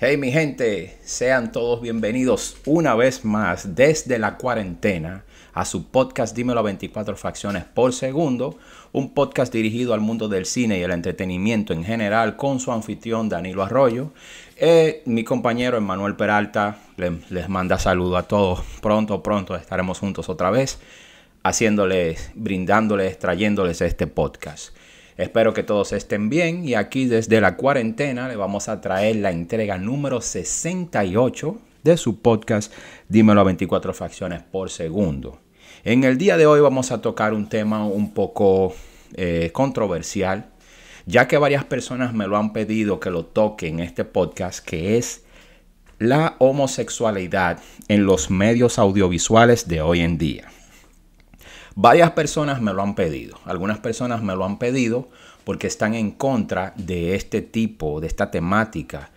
Hey mi gente, sean todos bienvenidos una vez más desde la cuarentena a su podcast Dímelo a 24 fracciones por segundo, un podcast dirigido al mundo del cine y el entretenimiento en general con su anfitrión Danilo Arroyo. Eh, mi compañero Emanuel Peralta les manda saludo a todos. Pronto, pronto estaremos juntos otra vez haciéndoles, brindándoles, trayéndoles este podcast. Espero que todos estén bien y aquí desde la cuarentena le vamos a traer la entrega número 68 de su podcast Dímelo a 24 facciones por segundo. En el día de hoy vamos a tocar un tema un poco eh, controversial, ya que varias personas me lo han pedido que lo toque en este podcast, que es la homosexualidad en los medios audiovisuales de hoy en día. Varias personas me lo han pedido. Algunas personas me lo han pedido porque están en contra de este tipo, de esta temática,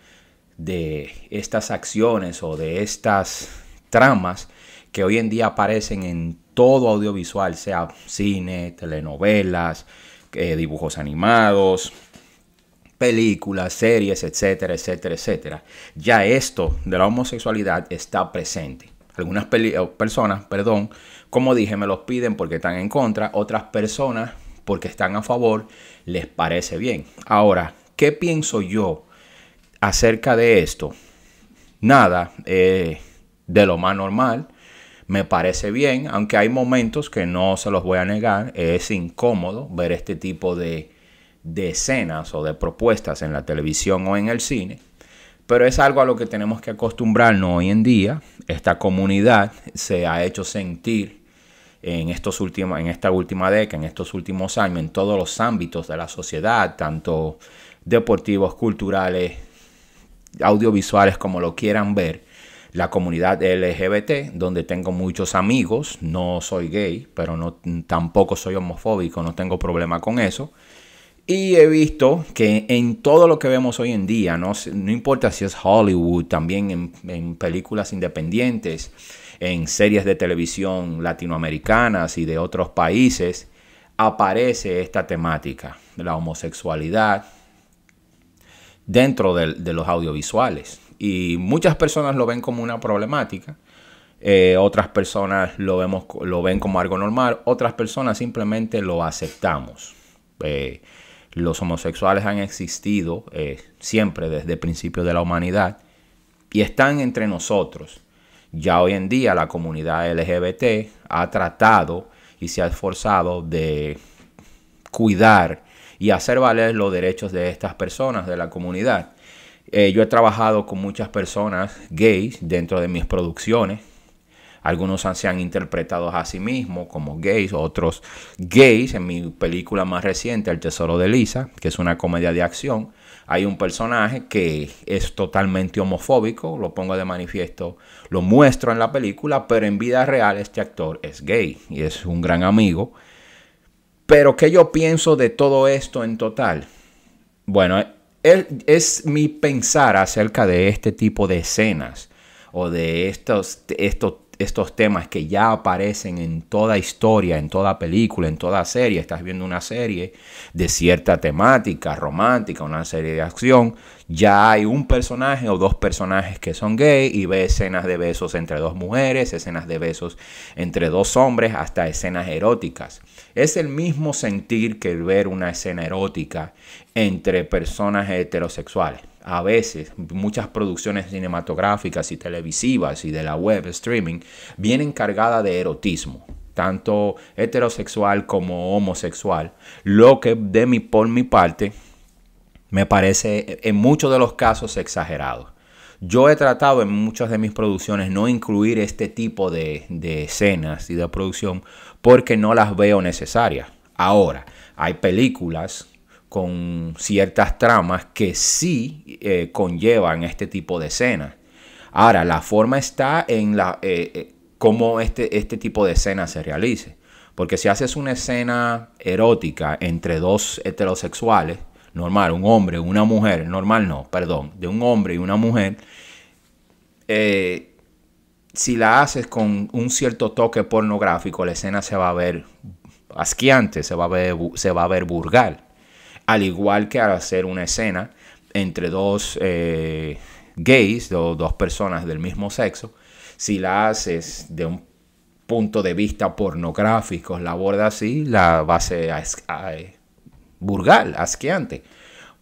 de estas acciones o de estas tramas que hoy en día aparecen en todo audiovisual, sea cine, telenovelas, eh, dibujos animados, películas, series, etcétera, etcétera, etcétera. Ya esto de la homosexualidad está presente. Algunas personas, perdón, como dije, me los piden porque están en contra, otras personas porque están a favor, les parece bien. Ahora, ¿qué pienso yo acerca de esto? Nada eh, de lo más normal. Me parece bien, aunque hay momentos que no se los voy a negar. Es incómodo ver este tipo de, de escenas o de propuestas en la televisión o en el cine. Pero es algo a lo que tenemos que acostumbrarnos hoy en día. Esta comunidad se ha hecho sentir en, estos últimos, en esta última década, en estos últimos años, en todos los ámbitos de la sociedad, tanto deportivos, culturales, audiovisuales, como lo quieran ver. La comunidad LGBT, donde tengo muchos amigos, no soy gay, pero no, tampoco soy homofóbico, no tengo problema con eso. Y he visto que en todo lo que vemos hoy en día, no, importa si es Hollywood, también en, en películas independientes, en series de televisión latinoamericanas y de otros países, aparece esta temática, de la homosexualidad, dentro de, los audiovisuales. Y muchas personas lo ven como una problemática, eh, otras personas lo, vemos, lo ven como algo normal, otras personas simplemente lo aceptamos. Eh, los homosexuales han existido eh, siempre desde el principio de la humanidad y están entre nosotros. Ya hoy en día la comunidad LGBT ha tratado y se ha esforzado de cuidar y hacer valer los derechos de estas personas, de la comunidad. Eh, yo he trabajado con muchas personas gays dentro de mis producciones algunos se han interpretado a sí mismos como gays, otros gays. En mi película más reciente, El Tesoro de Lisa, que es una comedia de acción, hay un personaje que es totalmente homofóbico, lo pongo de manifiesto, lo muestro en la película, pero en vida real este actor es gay y es un gran amigo. Pero ¿qué yo pienso de todo esto en total? Bueno, es, es mi pensar acerca de este tipo de escenas o de estos, estos estos temas que ya aparecen en toda historia, en toda película, en toda serie. Estás viendo una serie de cierta temática romántica, una serie de acción, ya hay un personaje o dos personajes que son gay y ve escenas de besos entre dos mujeres, escenas de besos entre dos hombres, hasta escenas eróticas. Es el mismo sentir que el ver una escena erótica entre personas heterosexuales. A veces muchas producciones cinematográficas y televisivas y de la web streaming vienen cargadas de erotismo tanto heterosexual como homosexual, lo que de mi por mi parte me parece en muchos de los casos exagerado. Yo he tratado en muchas de mis producciones no incluir este tipo de, escenas y de producción porque no las veo necesarias. Ahora, hay películas con ciertas tramas que sí eh, conllevan este tipo de escenas. Ahora, la forma está en la, eh, eh, cómo este, este tipo de escena se realice. Porque si haces una escena erótica entre dos heterosexuales, normal, un hombre, una mujer, normal no, perdón, de un hombre y una mujer, eh, si la haces con un cierto toque pornográfico, la escena se va a ver asquiante se va a ver, se va a ver Al igual que al hacer una escena entre dos eh, gays, dos personas del mismo sexo, si la haces de un punto de vista pornográfico, la borda así, la base a burgal, asqueante.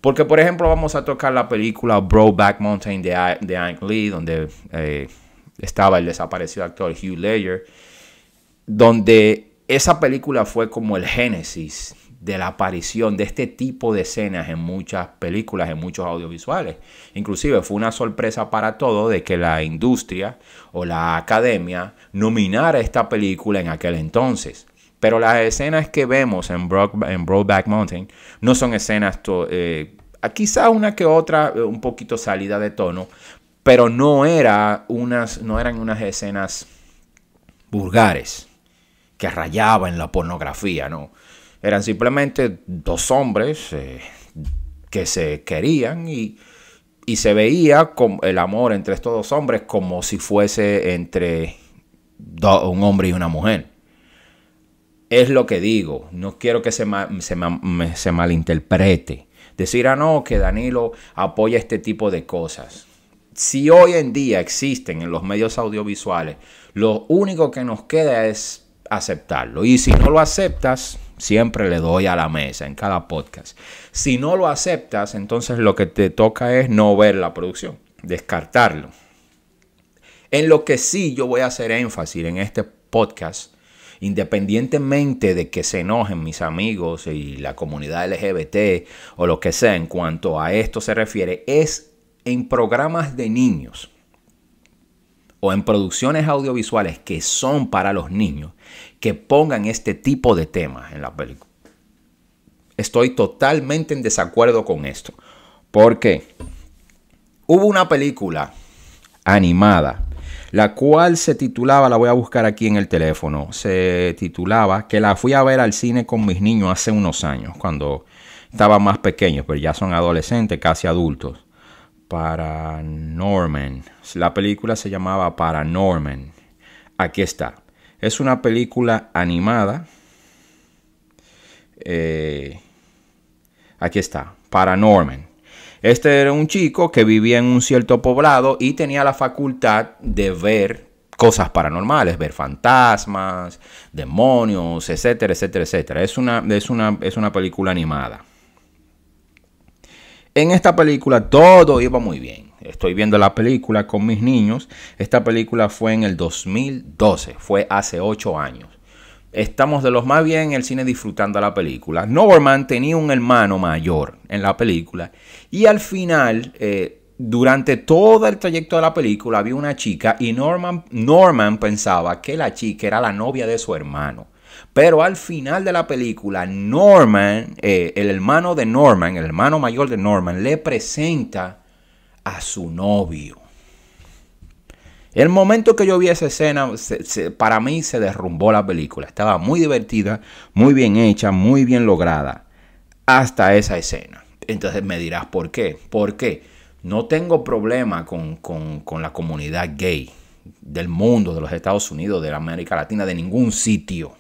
Porque, por ejemplo, vamos a tocar la película Back Mountain de, Ang Lee, donde eh, estaba el desaparecido actor Hugh Ledger, donde esa película fue como el génesis de la aparición de este tipo de escenas en muchas películas, en muchos audiovisuales. Inclusive fue una sorpresa para todos de que la industria o la academia nominara esta película en aquel entonces. Pero las escenas que vemos en, Brock, en Broadback Mountain no son escenas, eh, quizá una que otra, eh, un poquito salida de tono, pero no, era unas, no eran unas escenas vulgares que rayaba en la pornografía, ¿no? Eran simplemente dos hombres eh, que se querían y, se veía el amor entre estos dos hombres como si fuese entre un hombre y una mujer es lo que digo. No quiero que se, malinterprete. Decir, ah, no, que Danilo apoya este tipo de cosas. Si hoy en día existen en los medios audiovisuales, lo único que nos queda es aceptarlo. Y si no lo aceptas, siempre le doy a la mesa en cada podcast. Si no lo aceptas, entonces lo que te toca es no ver la producción, descartarlo. En lo que sí yo voy a hacer énfasis en este podcast independientemente de que se enojen mis amigos y la comunidad LGBT o lo que sea en cuanto a esto se refiere, es en programas de niños o en producciones audiovisuales que son para los niños que pongan este tipo de temas en la película. Estoy totalmente en desacuerdo con esto. Porque hubo una película animada la cual se titulaba, la voy a buscar aquí en el teléfono, se titulaba que la fui a ver al cine con mis niños hace unos años, cuando estaban más pequeños, pero ya son adolescentes, casi adultos. Norman. La película se llamaba Norman. Aquí está. Es una película animada. Eh, aquí está. Paranorman. Este era un chico que vivía en un cierto poblado y tenía la facultad de ver cosas paranormales, ver fantasmas, demonios, etcétera, etcétera, etcétera. Es una, es una, película animada. En esta película todo iba muy bien. Estoy viendo la película con mis niños. Esta película fue en el 2012, fue hace 8 años estamos de los más bien en el cine disfrutando la película. Norman tenía un hermano mayor en la película y al final, eh, durante todo el trayecto de la película, había una chica y Norman, Norman pensaba que la chica era la novia de su hermano. Pero al final de la película, Norman, eh, el hermano de Norman, el hermano mayor de Norman, le presenta a su novio. El momento que yo vi esa escena, para mí se derrumbó la película. Estaba muy divertida, muy bien hecha, muy bien lograda. Hasta esa escena. Entonces me dirás, ¿por qué? ¿Por qué? No tengo problema con, con la comunidad gay del mundo, de los Estados Unidos, de la América Latina, de ningún sitio.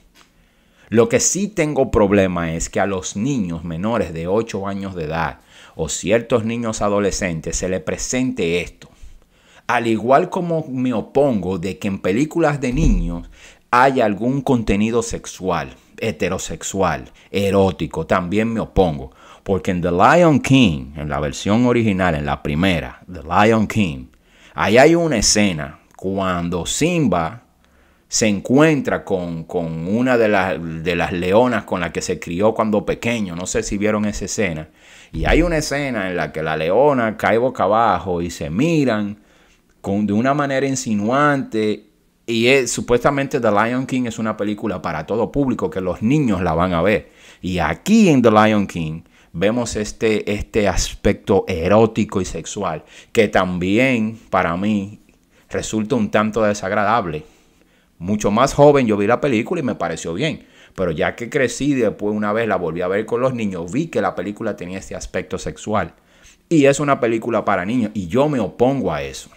Lo que sí tengo problema es que a los niños menores de 8 años de edad o ciertos niños adolescentes se les presente esto al igual como me opongo de que en películas de niños haya algún contenido sexual, heterosexual, erótico, también me opongo. Porque en The Lion King, en la versión original, en la primera, The Lion King, ahí hay una escena cuando Simba se encuentra con, con una de, de las leonas con la que se crió cuando pequeño. No sé si vieron esa escena. Y hay una escena en la que la leona cae boca abajo y se miran con, de una manera insinuante. Y supuestamente The Lion King es una película para todo público que los niños la van a ver. Y aquí en The Lion King vemos este, este aspecto erótico y sexual que también para mí resulta un tanto desagradable. Mucho más joven yo vi la película y me pareció bien. Pero ya que crecí después una vez la volví a ver con los niños, vi que la película tenía este aspecto sexual. Y es una película para niños y yo me opongo a eso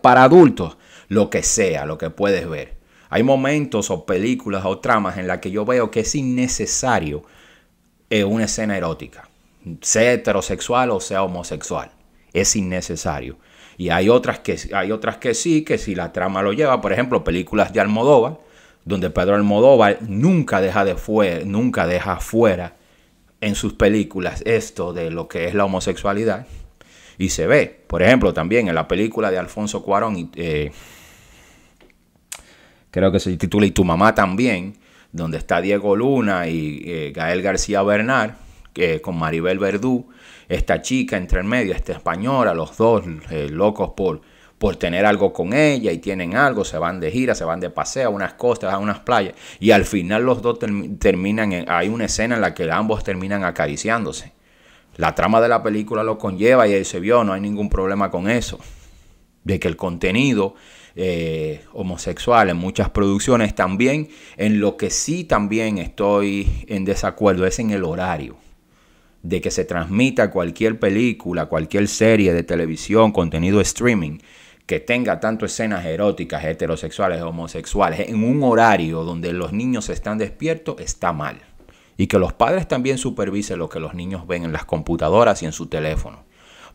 para adultos, lo que sea, lo que puedes ver. Hay momentos o películas o tramas en las que yo veo que es innecesario eh, una escena erótica, sea heterosexual o sea homosexual. Es innecesario. Y hay otras que, hay otras que sí, que si la trama lo lleva, por ejemplo, películas de Almodóvar, donde Pedro Almodóvar nunca deja, de fuera, nunca deja fuera en sus películas esto de lo que es la homosexualidad y se ve. Por ejemplo, también en la película de Alfonso Cuarón, eh, creo que se titula Y tu mamá también, donde está Diego Luna y eh, Gael García Bernal que con Maribel Verdú, esta chica entre el medio, esta española, los dos eh, locos por, por tener algo con ella y tienen algo, se van de gira, se van de paseo a unas costas, a unas playas, y al final los dos terminan, hay una escena en la que ambos terminan acariciándose la trama de la película lo conlleva y ahí se vio, no hay ningún problema con eso. De que el contenido eh, homosexual en muchas producciones también, en lo que sí también estoy en desacuerdo es en el horario. De que se transmita cualquier película, cualquier serie de televisión, contenido streaming, que tenga tanto escenas eróticas, heterosexuales, homosexuales, en un horario donde los niños están despiertos, está mal y que los padres también supervisen lo que los niños ven en las computadoras y en su teléfono,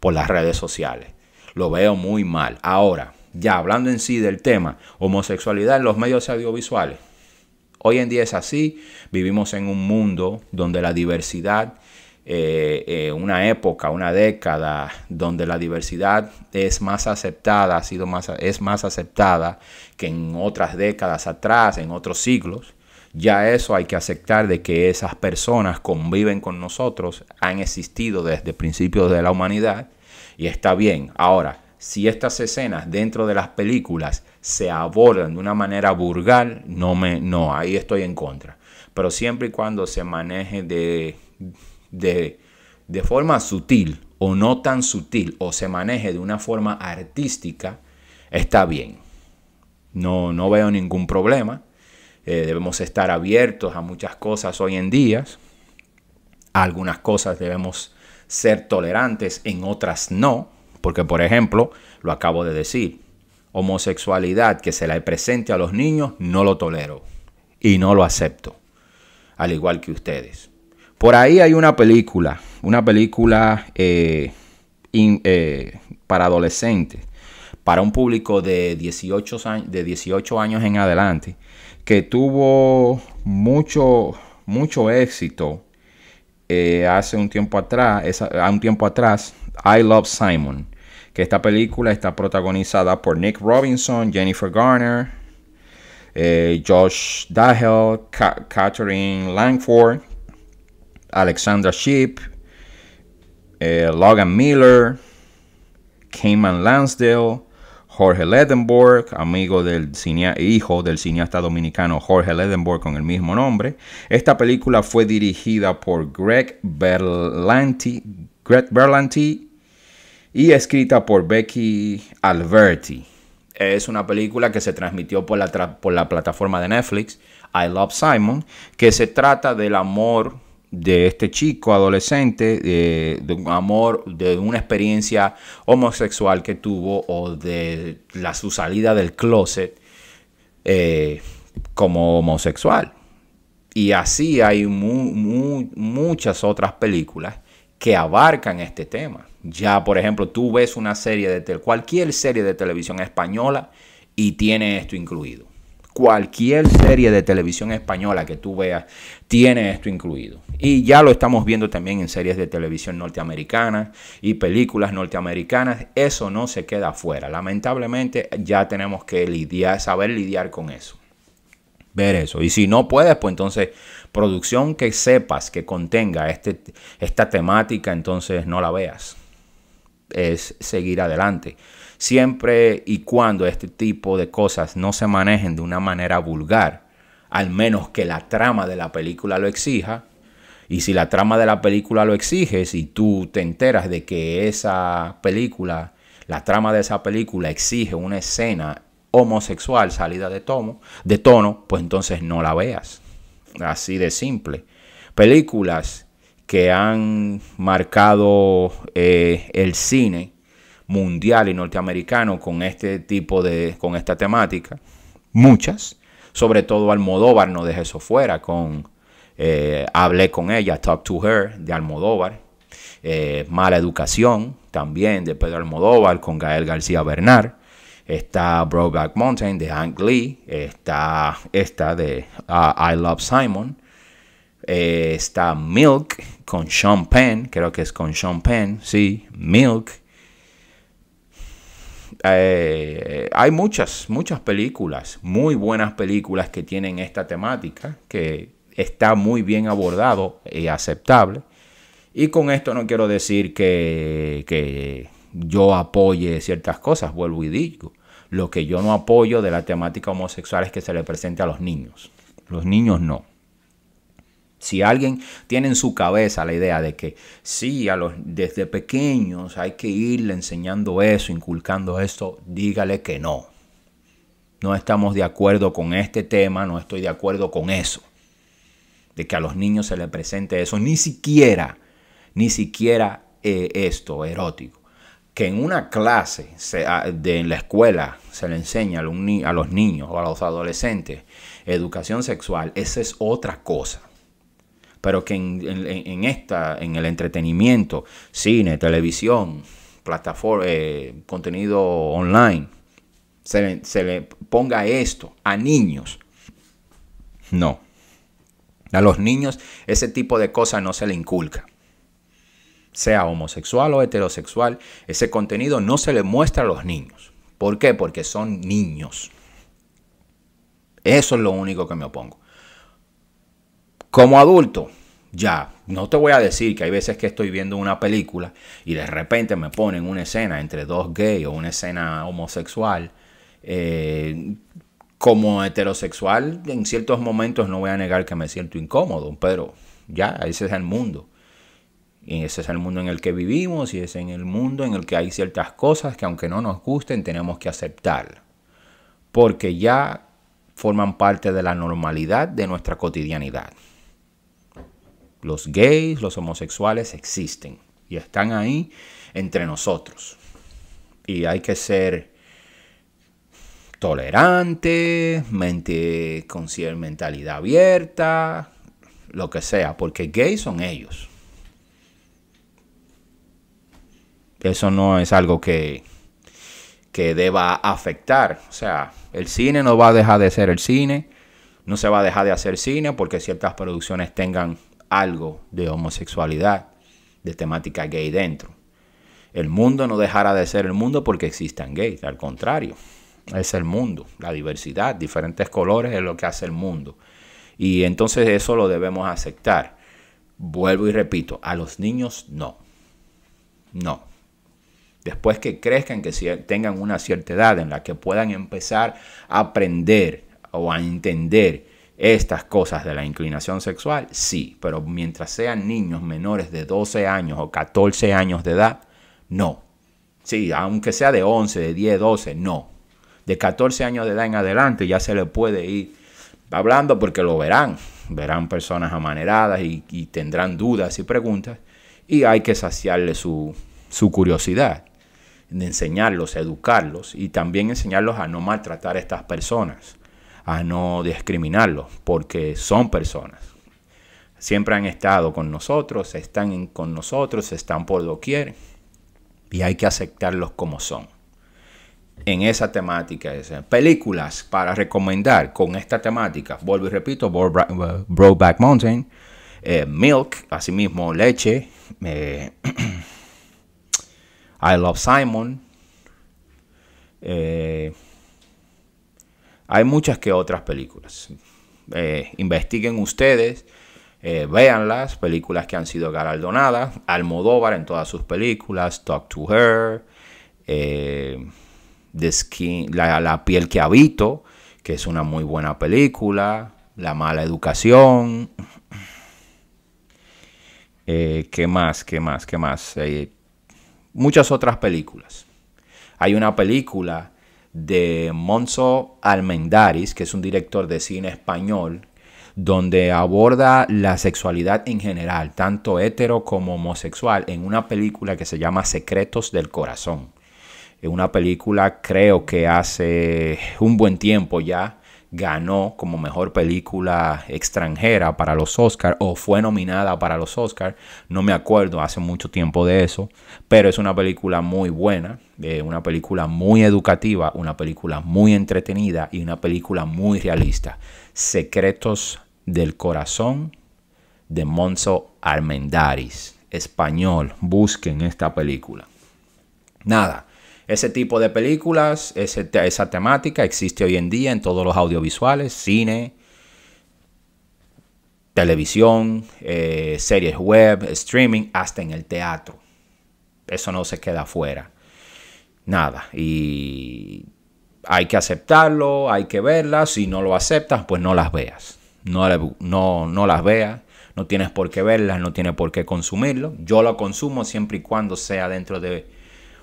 por las redes sociales. Lo veo muy mal. Ahora, ya hablando en sí del tema, homosexualidad en los medios audiovisuales. Hoy en día es así, vivimos en un mundo donde la diversidad, eh, eh, una época, una década, donde la diversidad es más aceptada, ha sido más, es más aceptada que en otras décadas atrás, en otros siglos ya eso hay que aceptar de que esas personas conviven con nosotros, han existido desde principios de la humanidad y está bien. Ahora, si estas escenas dentro de las películas se abordan de una manera burgal, no me no, ahí estoy en contra. Pero siempre y cuando se maneje de, de, de forma sutil o no tan sutil o se maneje de una forma artística, está bien. No, no veo ningún problema. Eh, debemos estar abiertos a muchas cosas hoy en día. algunas cosas debemos ser tolerantes, en otras no. Porque, por ejemplo, lo acabo de decir, homosexualidad que se la presente a los niños, no lo tolero y no lo acepto, al igual que ustedes. Por ahí hay una película, una película eh, eh, para adolescentes, para un público de 18 años, de 18 años en adelante, que tuvo mucho, mucho éxito eh, hace un tiempo atrás, un tiempo atrás, I Love Simon, que esta película está protagonizada por Nick Robinson, Jennifer Garner, eh, Josh Dahl. Katherine Langford, Alexandra Sheep, eh, Logan Miller, Cayman Lansdale, Jorge Ledenborg, amigo del hijo del cineasta dominicano Jorge Ledenborg con el mismo nombre. Esta película fue dirigida por Greg Berlanti, y escrita por Becky Alberti. Es una película que se transmitió por la plataforma de Netflix, I Love Simon, que se trata del amor de este chico adolescente, de, un amor, de una experiencia homosexual que tuvo o de la, su salida del closet eh, como homosexual. Y así hay muchas otras películas que abarcan este tema. Ya, por ejemplo, tú ves una serie de cualquier serie de televisión española y tiene esto incluido. Cualquier serie de televisión española que tú veas tiene esto incluido. Y ya lo estamos viendo también en series de televisión norteamericanas y películas norteamericanas. Eso no se queda afuera. Lamentablemente ya tenemos que lidiar, saber lidiar con eso. Ver eso. Y si no puedes, pues entonces producción que sepas que contenga este, esta temática, entonces no la veas. Es seguir adelante siempre y cuando este tipo de cosas no se manejen de una manera vulgar, al menos que la trama de la película lo exija. Y si la trama de la película lo exige, si tú te enteras de que esa película, la trama de esa película exige una escena homosexual salida de, tomo, de tono, pues entonces no la veas. Así de simple. Películas que han marcado eh, el cine mundial y norteamericano con este tipo de, con esta temática. Muchas. Sobre todo Almodóvar no deje eso fuera con eh, Hablé con ella, Talk to Her de Almodóvar. Eh, mala Educación también de Pedro Almodóvar con Gael García Bernal. Está Brokeback Mountain de Hank Lee. Está esta de uh, I Love Simon. Eh, está Milk con Sean Penn, creo que es con Sean Penn, sí, Milk. Eh, hay muchas, muchas películas, muy buenas películas que tienen esta temática, que está muy bien abordado y aceptable. Y con esto no quiero decir que, que yo apoye ciertas cosas, vuelvo y digo. Lo que yo no apoyo de la temática homosexual es que se le presente a los niños. Los niños no. Si alguien tiene en su cabeza la idea de que sí, a los, desde pequeños hay que irle enseñando eso, inculcando esto, dígale que no. No estamos de acuerdo con este tema, no estoy de acuerdo con eso. De que a los niños se les presente eso, ni siquiera, ni siquiera eh, esto erótico. Que en una clase ah, de, en la escuela se le enseña a los niños o a los adolescentes educación sexual, esa es otra cosa pero que en, esta, en el entretenimiento, cine, televisión, plataforma, eh, contenido online, se se le ponga esto a niños. No. A los niños ese tipo de cosas no se le inculca. Sea homosexual o heterosexual, ese contenido no se le muestra a los niños. ¿Por qué? Porque son niños. Eso es lo único que me opongo. Como adulto, ya, no te voy a decir que hay veces que estoy viendo una película y de repente me ponen una escena entre dos gays o una escena homosexual. Eh, como heterosexual, en ciertos momentos no voy a negar que me siento incómodo, pero ya, ese es el mundo. Y ese es el mundo en el que vivimos y es en el mundo en el que hay ciertas cosas que aunque no nos gusten tenemos que aceptar. Porque ya forman parte de la normalidad de nuestra cotidianidad. Los gays, los homosexuales existen y están ahí entre nosotros. Y hay que ser tolerante, mente con mentalidad abierta, lo que sea, porque gays son ellos. Eso no es algo que, que deba afectar. O sea, el cine no va a dejar de ser el cine, no se va a dejar de hacer cine porque ciertas producciones tengan algo de homosexualidad, de temática gay dentro. El mundo no dejará de ser el mundo porque existan gays, al contrario, es el mundo, la diversidad, diferentes colores es lo que hace el mundo. Y entonces eso lo debemos aceptar. Vuelvo y repito, a los niños no. No. Después que crezcan, que tengan una cierta edad en la que puedan empezar a aprender o a entender estas cosas de la inclinación sexual, sí, pero mientras sean niños menores de 12 años o 14 años de edad, no. Sí, aunque sea de 11, de 10, 12, no. De 14 años de edad en adelante ya se le puede ir hablando porque lo verán. Verán personas amaneradas y, tendrán dudas y preguntas y hay que saciarle su, curiosidad de enseñarlos, educarlos y también enseñarlos a no maltratar a estas personas a no discriminarlos, porque son personas. Siempre han estado con nosotros, están con nosotros, están por doquier y hay que aceptarlos como son. En esa temática, películas para recomendar con esta temática, vuelvo y repito, Brokeback Mountain, eh, Milk, asimismo Leche, eh, I Love Simon, eh, hay muchas que otras películas. Eh, investiguen ustedes, eh, Vean las películas que han sido galardonadas. Almodóvar en todas sus películas, Talk to Her, eh, Skin, la, piel que habito, que es una muy buena película, La mala educación, ¿Qué más? ¿Qué más? ¿Qué más? muchas otras películas. Hay una película de Monzo Almendaris, que es un director de cine español, donde aborda la sexualidad en general, tanto hetero como homosexual, en una película que se llama Secretos del Corazón. Es una película creo que hace un buen tiempo ya, ganó como mejor película extranjera para los Oscars o fue nominada para los Oscars. No me acuerdo, hace mucho tiempo de eso, pero es una película muy buena, eh, una película muy educativa, una película muy entretenida y una película muy realista. Secretos del Corazón de Monzo Armendaris, español. Busquen esta película. Nada, ese tipo de películas, esa temática existe hoy en día en todos los audiovisuales, cine, televisión, eh, series web, streaming, hasta en el teatro. Eso no se queda afuera. Nada. Y hay que aceptarlo, hay que verlas. Si no lo aceptas, pues no las veas. No, no, no las veas. No tienes por qué verlas, no tienes por qué consumirlo. Yo lo consumo siempre y cuando sea dentro de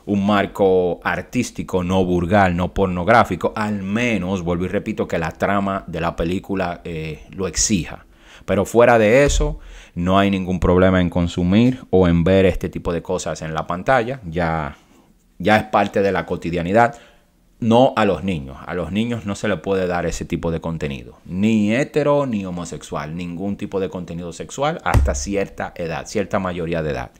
un marco artístico, no burgal no pornográfico, al menos, vuelvo y repito, que la trama de la película eh, lo exija. Pero fuera de eso, no hay ningún problema en consumir o en ver este tipo de cosas en la pantalla, ya, ya es parte de la cotidianidad no a los niños. A los niños no se le puede dar ese tipo de contenido. Ni hetero ni homosexual. Ningún tipo de contenido sexual hasta cierta edad, cierta mayoría de edad.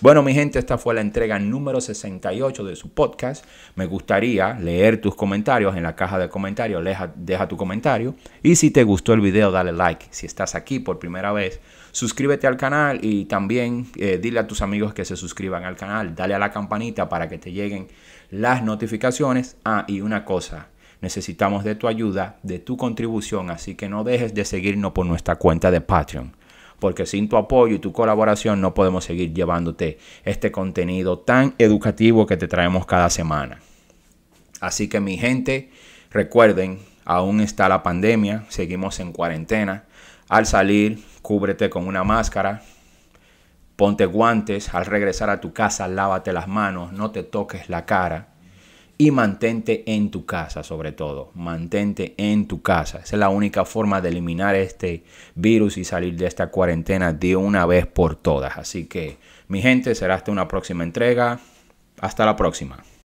Bueno, mi gente, esta fue la entrega número 68 de su podcast. Me gustaría leer tus comentarios en la caja de comentarios. Deja, deja tu comentario. Y si te gustó el video, dale like. Si estás aquí por primera vez Suscríbete al canal y también eh, dile a tus amigos que se suscriban al canal. Dale a la campanita para que te lleguen las notificaciones. Ah, y una cosa. Necesitamos de tu ayuda, de tu contribución, así que no dejes de seguirnos por nuestra cuenta de Patreon porque sin tu apoyo y tu colaboración no podemos seguir llevándote este contenido tan educativo que te traemos cada semana. Así que mi gente, recuerden, aún está la pandemia, seguimos en cuarentena, al salir, cúbrete con una máscara, ponte guantes, al regresar a tu casa, lávate las manos, no te toques la cara y mantente en tu casa sobre todo, mantente en tu casa. Esa es la única forma de eliminar este virus y salir de esta cuarentena de una vez por todas. Así que, mi gente, será hasta una próxima entrega. Hasta la próxima.